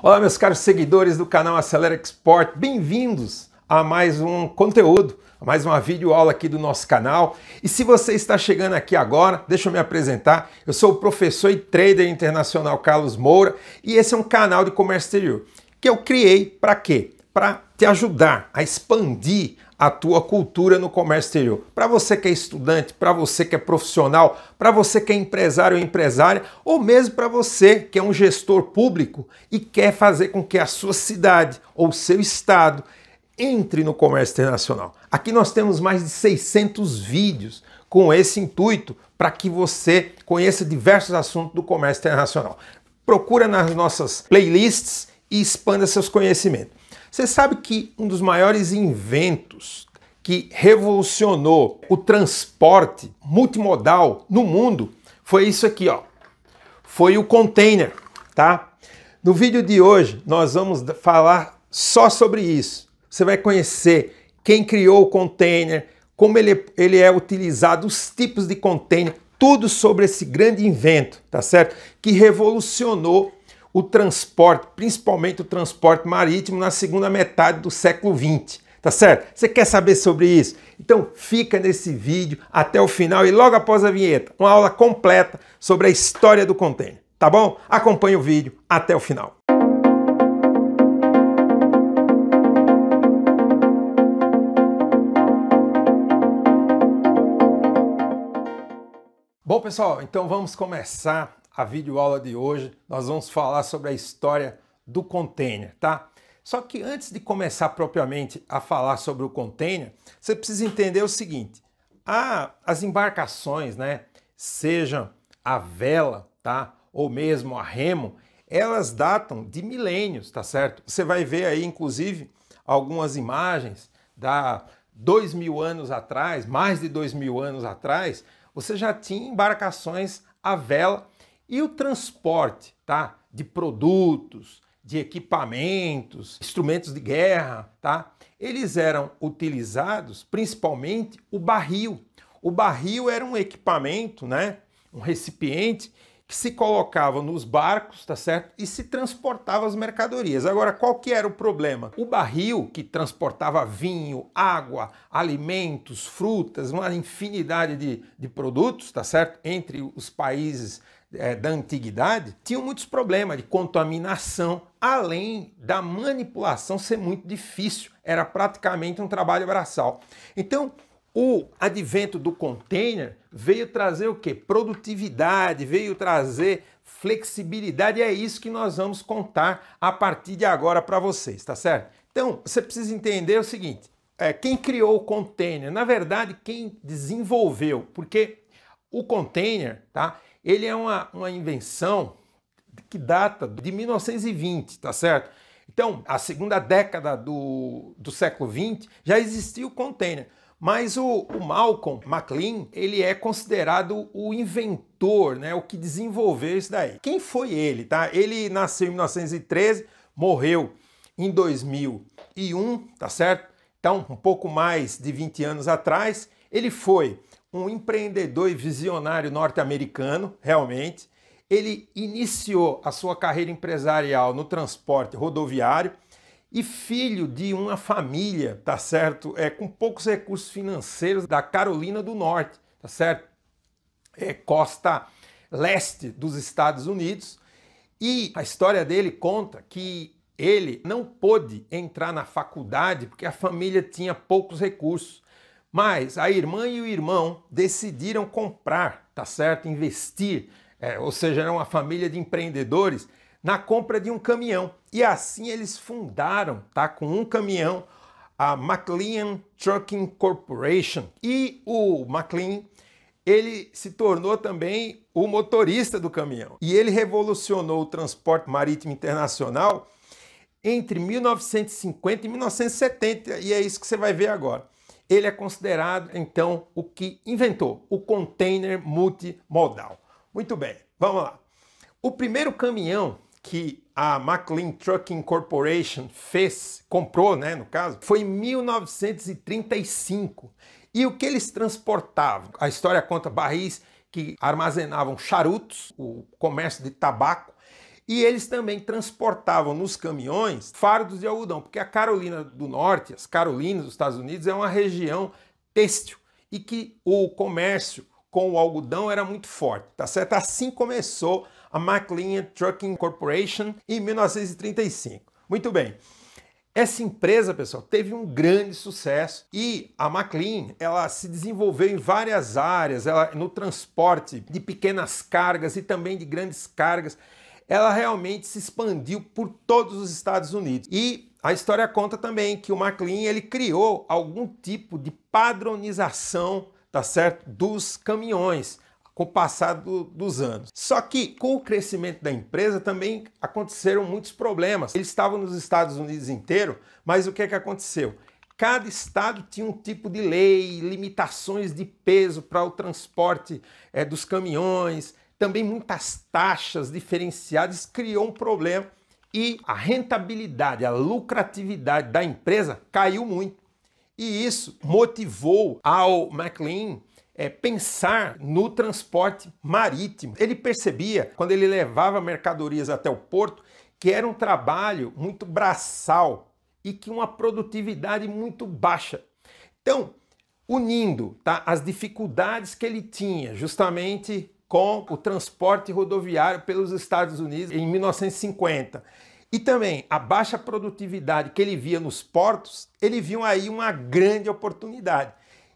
Olá, meus caros seguidores do canal Acelera Export, bem-vindos a mais um conteúdo, a mais uma videoaula aqui do nosso canal. E se você está chegando aqui agora, deixa eu me apresentar. Eu sou o professor e trader internacional Carlos Moura e esse é um canal de comércio exterior que eu criei para quê? Para te ajudar a expandir a tua cultura no comércio exterior. Para você que é estudante, para você que é profissional, para você que é empresário ou empresária, ou mesmo para você que é um gestor público e quer fazer com que a sua cidade ou seu estado entre no comércio internacional. Aqui nós temos mais de 600 vídeos com esse intuito para que você conheça diversos assuntos do comércio internacional. Procura nas nossas playlists e expanda seus conhecimentos. Você sabe que um dos maiores inventos que revolucionou o transporte multimodal no mundo foi isso aqui, ó. Foi o container, tá? No vídeo de hoje nós vamos falar só sobre isso. Você vai conhecer quem criou o container, como ele, é, ele é utilizado, os tipos de container, tudo sobre esse grande invento, tá certo? Que revolucionou o transporte, principalmente o transporte marítimo, na segunda metade do século XX. Tá certo? Você quer saber sobre isso? Então fica nesse vídeo até o final e logo após a vinheta, uma aula completa sobre a história do container. Tá bom? Acompanhe o vídeo até o final. Bom, pessoal, então vamos começar a videoaula de hoje nós vamos falar sobre a história do container, tá? Só que antes de começar propriamente a falar sobre o container, você precisa entender o seguinte: a, as embarcações, né, sejam a vela, tá, ou mesmo a remo, elas datam de milênios, tá certo? Você vai ver aí, inclusive, algumas imagens da dois mil anos atrás, mais de dois mil anos atrás, você já tinha embarcações a vela e o transporte tá? de produtos, de equipamentos, instrumentos de guerra, tá? eles eram utilizados principalmente o barril. O barril era um equipamento, né? um recipiente que se colocava nos barcos, tá certo? E se transportava as mercadorias. Agora, qual que era o problema? O barril que transportava vinho, água, alimentos, frutas, uma infinidade de, de produtos, tá certo? Entre os países é, da antiguidade tinham muitos problemas de contaminação, além da manipulação ser muito difícil, era praticamente um trabalho braçal. Então, o advento do container veio trazer o que? Produtividade, veio trazer flexibilidade, e é isso que nós vamos contar a partir de agora para vocês, tá certo? Então, você precisa entender o seguinte: é, quem criou o container? Na verdade, quem desenvolveu, porque o container, tá? ele é uma, uma invenção que data de 1920, tá certo? Então, a segunda década do, do século 20 já existia o container, mas o, o Malcolm McLean ele é considerado o inventor, né, o que desenvolveu isso daí. Quem foi ele? Tá? Ele nasceu em 1913, morreu em 2001, tá certo? Então, um pouco mais de 20 anos atrás, ele foi um empreendedor e visionário norte-americano, realmente. Ele iniciou a sua carreira empresarial no transporte rodoviário e filho de uma família, tá certo? É com poucos recursos financeiros da Carolina do Norte, tá certo? É costa leste dos Estados Unidos. E a história dele conta que ele não pôde entrar na faculdade porque a família tinha poucos recursos. Mas a irmã e o irmão decidiram comprar, tá certo? Investir, é, ou seja, era uma família de empreendedores na compra de um caminhão. E assim eles fundaram, tá? Com um caminhão, a McLean Trucking Corporation. E o McLean, ele se tornou também o motorista do caminhão. E ele revolucionou o transporte marítimo internacional entre 1950 e 1970, e é isso que você vai ver agora. Ele é considerado, então, o que inventou o container multimodal. Muito bem, vamos lá. O primeiro caminhão que a McLean Trucking Corporation fez, comprou, né, no caso, foi em 1935. E o que eles transportavam? A história conta barris que armazenavam charutos, o comércio de tabaco, e eles também transportavam nos caminhões fardos de algodão, porque a Carolina do Norte, as Carolinas dos Estados Unidos, é uma região têxtil e que o comércio com o algodão era muito forte, tá certo? Assim começou a McLean Trucking Corporation em 1935. Muito bem. Essa empresa, pessoal, teve um grande sucesso e a McLean, ela se desenvolveu em várias áreas, ela no transporte de pequenas cargas e também de grandes cargas ela realmente se expandiu por todos os Estados Unidos. E a história conta também que o McLean ele criou algum tipo de padronização, tá certo, dos caminhões com o passar do, dos anos. Só que com o crescimento da empresa também aconteceram muitos problemas. Eles estavam nos Estados Unidos inteiro, mas o que é que aconteceu? Cada estado tinha um tipo de lei, limitações de peso para o transporte é, dos caminhões, também muitas taxas diferenciadas, criou um problema e a rentabilidade, a lucratividade da empresa caiu muito. E isso motivou ao McLean é, pensar no transporte marítimo. Ele percebia, quando ele levava mercadorias até o porto, que era um trabalho muito braçal e que uma produtividade muito baixa. Então, unindo tá, as dificuldades que ele tinha justamente com o transporte rodoviário pelos Estados Unidos em 1950. E também a baixa produtividade que ele via nos portos, ele viu aí uma grande oportunidade.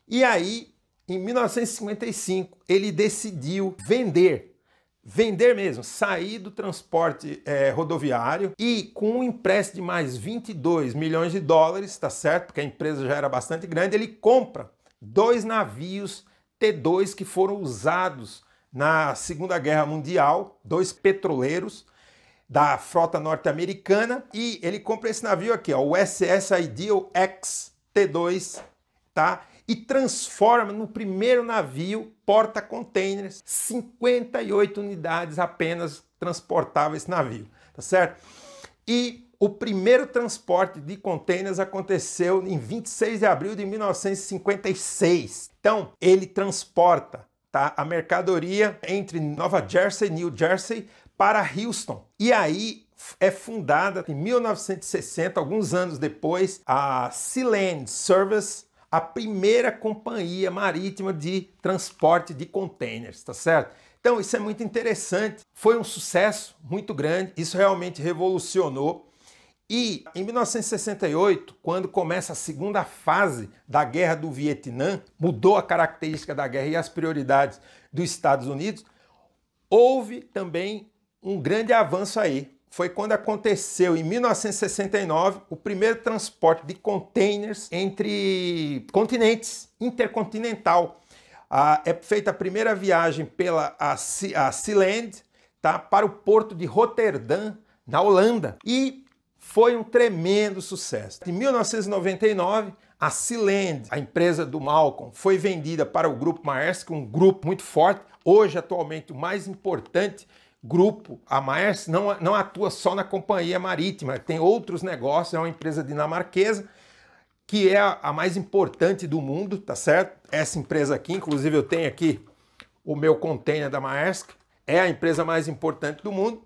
E aí, em 1955, ele decidiu vender, vender mesmo, sair do transporte é, rodoviário e com um empréstimo de mais 22 milhões de dólares, tá certo? Porque a empresa já era bastante grande, ele compra dois navios T2 que foram usados na Segunda Guerra Mundial, dois petroleiros da frota norte-americana e ele compra esse navio aqui, ó, o USS Ideal X T2, tá? E transforma no primeiro navio porta-containers, 58 unidades apenas transportava esse navio, tá certo? E o primeiro transporte de contêineres aconteceu em 26 de abril de 1956. Então, ele transporta tá? A mercadoria entre Nova Jersey, e New Jersey, para Houston. E aí é fundada em 1960, alguns anos depois, a Sealand Service, a primeira companhia marítima de transporte de containers, tá certo? Então isso é muito interessante. Foi um sucesso muito grande. Isso realmente revolucionou e em 1968, quando começa a segunda fase da guerra do Vietnã, mudou a característica da guerra e as prioridades dos Estados Unidos, houve também um grande avanço aí. Foi quando aconteceu em 1969 o primeiro transporte de containers entre continentes, intercontinental. Ah, é feita a primeira viagem pela a, a Sealand tá, para o porto de Rotterdam, na Holanda. E foi um tremendo sucesso. Em 1999, a Sealand, a empresa do Malcolm, foi vendida para o grupo Maersk, um grupo muito forte, hoje atualmente o mais importante grupo. A Maersk não, não atua só na companhia marítima, tem outros negócios, é uma empresa dinamarquesa que é a, a mais importante do mundo, tá certo? Essa empresa aqui, inclusive eu tenho aqui o meu container da Maersk, é a empresa mais importante do mundo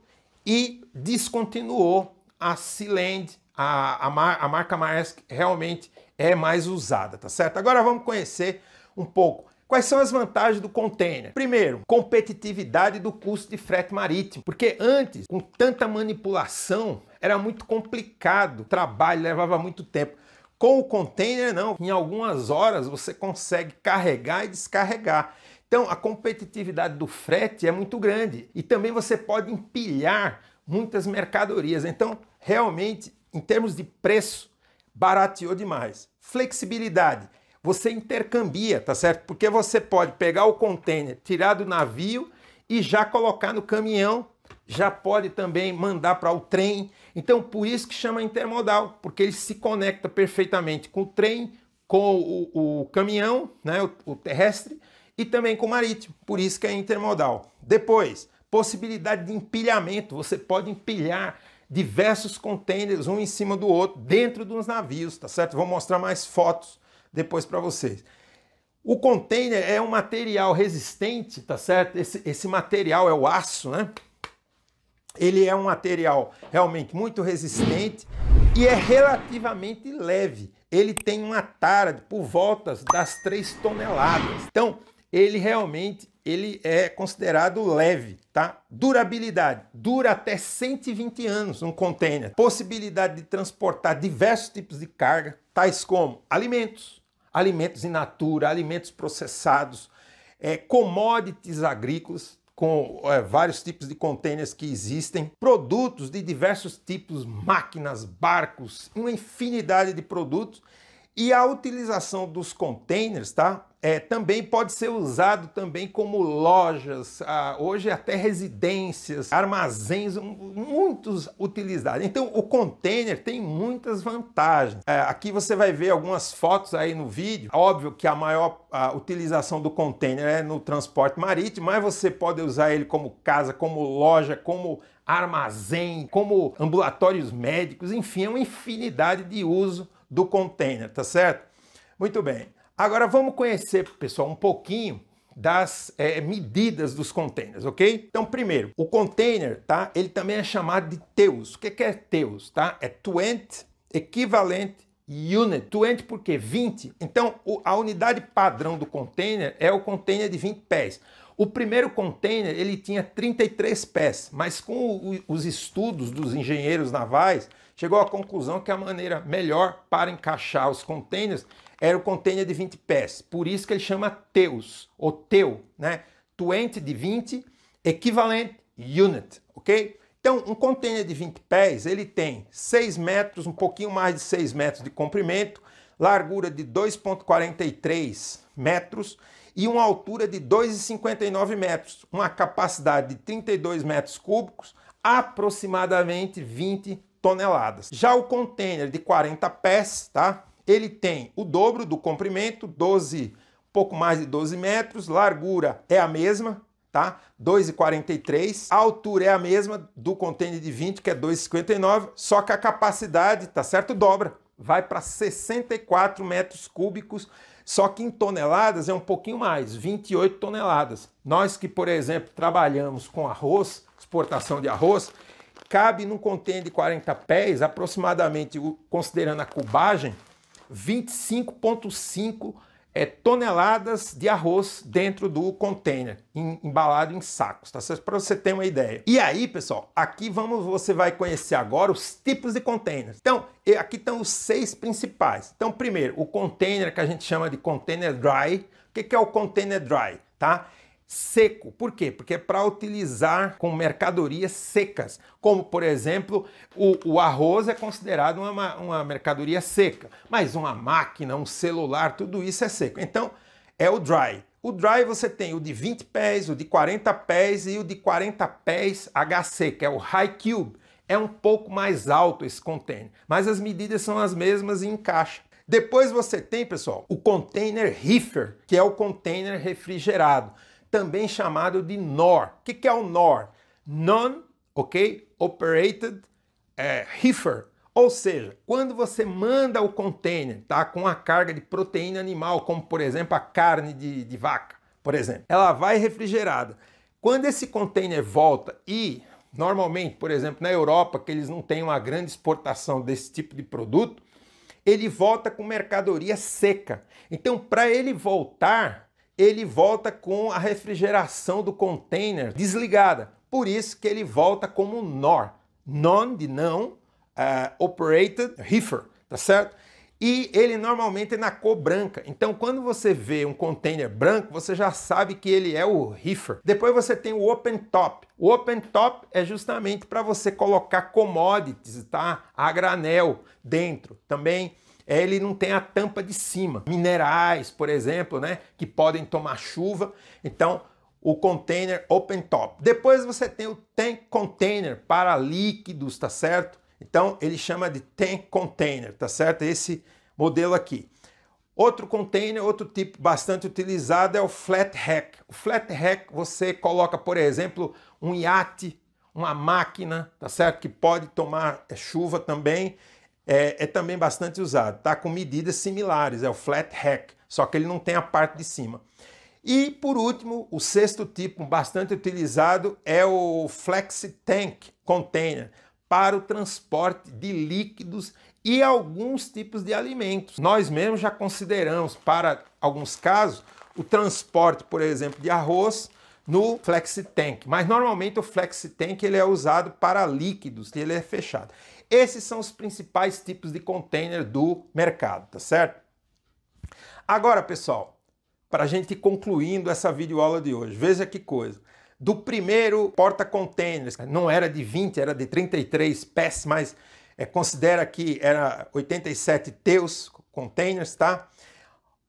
e descontinuou a Sealand, a, a, mar, a marca Maersk, realmente é mais usada, tá certo? Agora vamos conhecer um pouco Quais são as vantagens do container? Primeiro, competitividade do custo de frete marítimo, porque antes, com tanta manipulação, era muito complicado, o trabalho levava muito tempo. Com o container, não, em algumas horas você consegue carregar e descarregar. Então, a competitividade do frete é muito grande e também você pode empilhar muitas mercadorias. Então, realmente, em termos de preço, barateou demais. Flexibilidade. Você intercambia, tá certo? Porque você pode pegar o contêiner, tirar do navio e já colocar no caminhão, já pode também mandar para o trem. Então, por isso que chama intermodal, porque ele se conecta perfeitamente com o trem, com o, o caminhão, né, o, o terrestre, e também com o marítimo. Por isso que é intermodal. Depois, possibilidade de empilhamento. Você pode empilhar diversos contêineres um em cima do outro dentro dos navios, tá certo? Vou mostrar mais fotos depois para vocês. O contêiner é um material resistente, tá certo? Esse, esse material é o aço, né? Ele é um material realmente muito resistente e é relativamente leve. Ele tem uma tara por volta das 3 toneladas. Então, ele realmente ele é considerado leve, tá? Durabilidade, dura até 120 anos um container. Possibilidade de transportar diversos tipos de carga, tais como alimentos, alimentos in natura, alimentos processados, é, commodities agrícolas, com é, vários tipos de contêineres que existem, produtos de diversos tipos, máquinas, barcos, uma infinidade de produtos. E a utilização dos contêineres, tá? É, também pode ser usado também como lojas, ah, hoje até residências, armazéns, muitos utilizados. Então o container tem muitas vantagens. É, aqui você vai ver algumas fotos aí no vídeo. Óbvio que a maior a utilização do container é no transporte marítimo, mas você pode usar ele como casa, como loja, como armazém, como ambulatórios médicos, enfim, é uma infinidade de uso do container, tá certo? Muito bem. Agora vamos conhecer, pessoal, um pouquinho das é, medidas dos containers, ok? Então, primeiro, o container, tá? Ele também é chamado de teus. O que, é teus, tá? É 20 equivalente unit. 20 porque 20. Então, o, a unidade padrão do container é o container de 20 pés. O primeiro container, ele tinha 33 pés, mas com o, os estudos dos engenheiros navais, chegou à conclusão que a maneira melhor para encaixar os containers era o container de 20 pés. Por isso que ele chama teus, ou teu, né? 20 de 20, equivalente unit, ok? Então, um container de 20 pés, ele tem 6 metros, um pouquinho mais de 6 metros de comprimento, largura de 2,43 metros e uma altura de 2,59 metros, uma capacidade de 32 metros cúbicos, aproximadamente 20 toneladas. Já o container de 40 pés, tá? Ele tem o dobro do comprimento, 12, pouco mais de 12 metros, largura é a mesma, tá? 2,43, altura é a mesma do contêiner de 20, que é 2,59, só que a capacidade, tá certo? Dobra, vai para 64 metros cúbicos, só que em toneladas é um pouquinho mais, 28 toneladas. Nós que, por exemplo, trabalhamos com arroz, exportação de arroz, cabe num contêiner de 40 pés, aproximadamente, considerando a cubagem, 25,5 é, toneladas de arroz dentro do container, em, embalado em sacos, tá certo? Para você ter uma ideia. E aí, pessoal, aqui vamos, você vai conhecer agora os tipos de containers. Então, aqui estão os seis principais. Então, primeiro, o container que a gente chama de container dry. O que, que é o container dry, tá? seco. Por quê? Porque é para utilizar com mercadorias secas, como por exemplo o, o arroz é considerado uma, uma mercadoria seca, mas uma máquina, um celular, tudo isso é seco. Então é o dry. O dry você tem o de 20 pés, o de 40 pés e o de 40 pés HC, que é o high cube. É um pouco mais alto esse container, mas as medidas são as mesmas e encaixa. Depois você tem, pessoal, o container reefer, que é o container refrigerado também chamado de NOR. O que, é o NOR? Non, ok? Operated é, Heifer. Ou seja, quando você manda o container tá, com a carga de proteína animal, como por exemplo a carne de, de vaca, por exemplo, ela vai refrigerada. Quando esse container volta e normalmente, por exemplo, na Europa, que eles não têm uma grande exportação desse tipo de produto, ele volta com mercadoria seca. Então, para ele voltar, ele volta com a refrigeração do container desligada. Por isso que ele volta como NOR, Non de não, uh, Operated Reefer, tá certo? E ele normalmente é na cor branca. Então, quando você vê um container branco, você já sabe que ele é o reefer. Depois você tem o open top. O open top é justamente para você colocar commodities, tá? A granel dentro. Também é, ele não tem a tampa de cima. Minerais, por exemplo, né, que podem tomar chuva. Então, o container open top. Depois você tem o tank container para líquidos, tá certo? Então, ele chama de tank container, tá certo? Esse modelo aqui. Outro container, outro tipo bastante utilizado é o flat rack. O flat rack você coloca, por exemplo, um iate, uma máquina, tá certo? Que pode tomar é, chuva também é, é também bastante usado. Tá com medidas similares, é o flat rack, só que ele não tem a parte de cima. E por último, o sexto tipo bastante utilizado é o flex Tank Container para o transporte de líquidos e alguns tipos de alimentos. Nós mesmos já consideramos para alguns casos o transporte, por exemplo, de arroz no FlexiTank. Mas normalmente o FlexiTank ele é usado para líquidos, ele é fechado. Esses são os principais tipos de container do mercado, tá certo? Agora, pessoal, para a gente concluindo essa videoaula de hoje, veja que coisa. Do primeiro porta-containers, não era de 20, era de 33 pés, mas é, considera que era 87 teus containers, tá?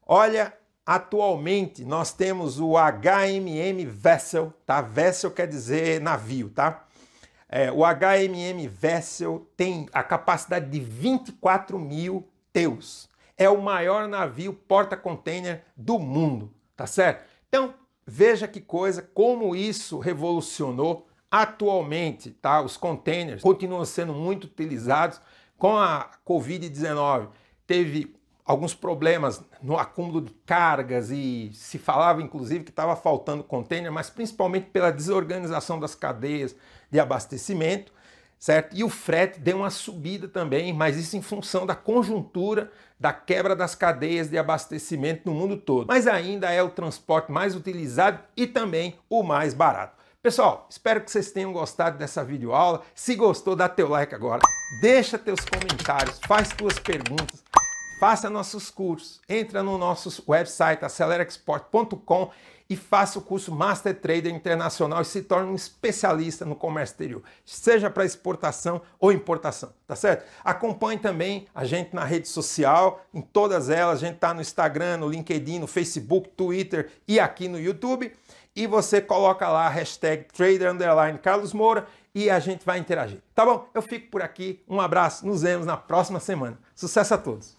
Olha Atualmente nós temos o HMM Vessel, tá? Vessel quer dizer navio, tá? É, o HMM Vessel tem a capacidade de 24 mil teus. É o maior navio porta-container do mundo, tá certo? Então, veja que coisa, como isso revolucionou atualmente, tá? Os containers continuam sendo muito utilizados com a Covid-19. Teve alguns problemas no acúmulo de cargas e se falava inclusive que estava faltando contêiner, mas principalmente pela desorganização das cadeias de abastecimento, certo? E o frete deu uma subida também, mas isso em função da conjuntura da quebra das cadeias de abastecimento no mundo todo. Mas ainda é o transporte mais utilizado e também o mais barato. Pessoal, espero que vocês tenham gostado dessa videoaula. Se gostou, dá teu like agora, deixa teus comentários, faz tuas perguntas faça nossos cursos. Entra no nosso website acelerexport.com e faça o curso Master Trader Internacional e se torne um especialista no comércio exterior, seja para exportação ou importação, tá certo? Acompanhe também a gente na rede social, em todas elas, a gente está no Instagram, no LinkedIn, no Facebook, Twitter e aqui no YouTube. E você coloca lá a hashtag Trader Underline Carlos Moura e a gente vai interagir. Tá bom? Eu fico por aqui. Um abraço, nos vemos na próxima semana. Sucesso a todos!